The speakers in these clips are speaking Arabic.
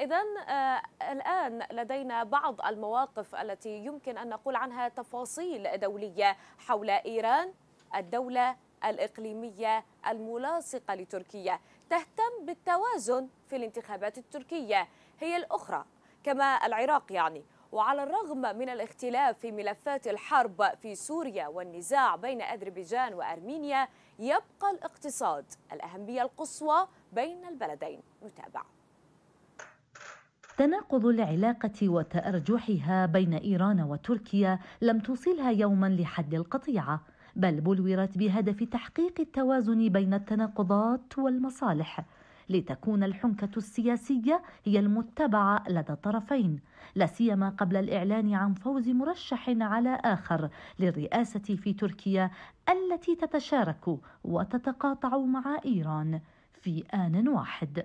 إذا آه، الآن لدينا بعض المواقف التي يمكن أن نقول عنها تفاصيل دولية حول إيران الدولة الإقليمية الملاصقة لتركيا تهتم بالتوازن في الانتخابات التركية هي الأخرى كما العراق يعني وعلى الرغم من الاختلاف في ملفات الحرب في سوريا والنزاع بين أذربيجان وأرمينيا يبقى الاقتصاد الأهمية القصوى بين البلدين نتابع تناقض العلاقة وتأرجحها بين إيران وتركيا لم توصلها يوما لحد القطيعة بل بلورت بهدف تحقيق التوازن بين التناقضات والمصالح لتكون الحنكة السياسية هي المتبعة لدى الطرفين لا سيما قبل الإعلان عن فوز مرشح على آخر للرئاسة في تركيا التي تتشارك وتتقاطع مع إيران في آن واحد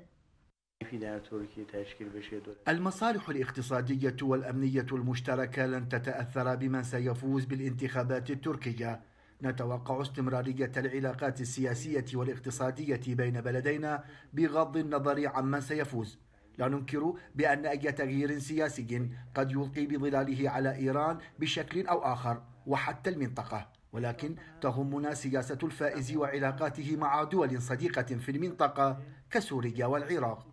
المصالح الاقتصادية والأمنية المشتركة لن تتأثر بمن سيفوز بالانتخابات التركية نتوقع استمرارية العلاقات السياسية والاقتصادية بين بلدينا بغض النظر عمن سيفوز لا ننكر بأن أي تغيير سياسي قد يلقي بظلاله على إيران بشكل أو آخر وحتى المنطقة ولكن تهمنا سياسة الفائز وعلاقاته مع دول صديقة في المنطقة كسوريا والعراق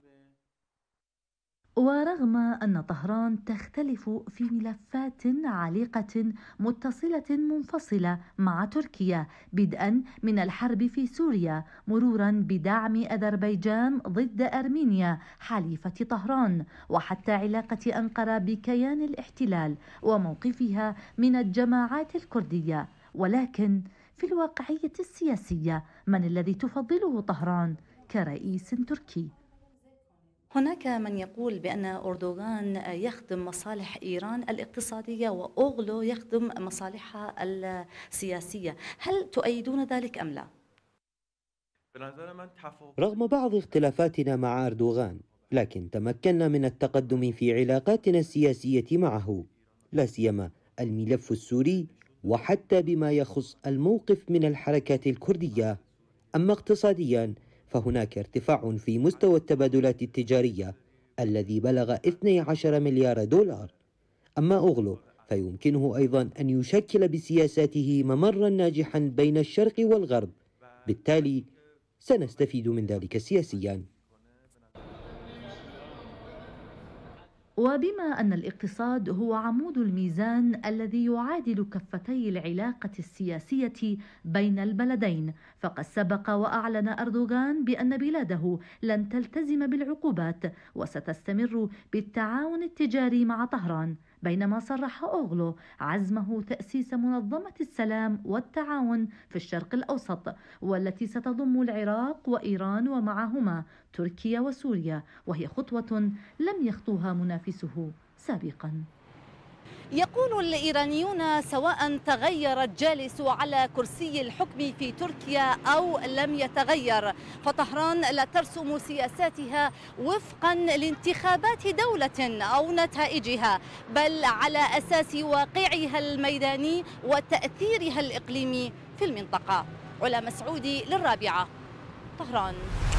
ورغم ان طهران تختلف في ملفات عالقه متصله منفصله مع تركيا بدءا من الحرب في سوريا مرورا بدعم اذربيجان ضد ارمينيا حليفه طهران وحتى علاقه انقره بكيان الاحتلال وموقفها من الجماعات الكرديه ولكن في الواقعيه السياسيه من الذي تفضله طهران كرئيس تركي هناك من يقول بأن أردوغان يخدم مصالح إيران الاقتصادية وأوغلو يخدم مصالحها السياسية هل تؤيدون ذلك أم لا؟ رغم بعض اختلافاتنا مع أردوغان لكن تمكنا من التقدم في علاقاتنا السياسية معه لا سيما الملف السوري وحتى بما يخص الموقف من الحركات الكردية أما اقتصادياً فهناك ارتفاع في مستوى التبادلات التجارية الذي بلغ 12 مليار دولار أما أغلو فيمكنه أيضا أن يشكل بسياساته ممرا ناجحا بين الشرق والغرب بالتالي سنستفيد من ذلك سياسيا وبما أن الاقتصاد هو عمود الميزان الذي يعادل كفتي العلاقة السياسية بين البلدين فقد سبق وأعلن أردوغان بأن بلاده لن تلتزم بالعقوبات وستستمر بالتعاون التجاري مع طهران بينما صرح أوغلو عزمه تأسيس منظمة السلام والتعاون في الشرق الأوسط والتي ستضم العراق وإيران ومعهما تركيا وسوريا وهي خطوة لم يخطوها منافسه سابقاً يقول الإيرانيون سواء تغير الجالس على كرسي الحكم في تركيا أو لم يتغير فطهران لا ترسم سياساتها وفقا لانتخابات دولة أو نتائجها بل على أساس واقعها الميداني وتأثيرها الإقليمي في المنطقة علا مسعودي للرابعة طهران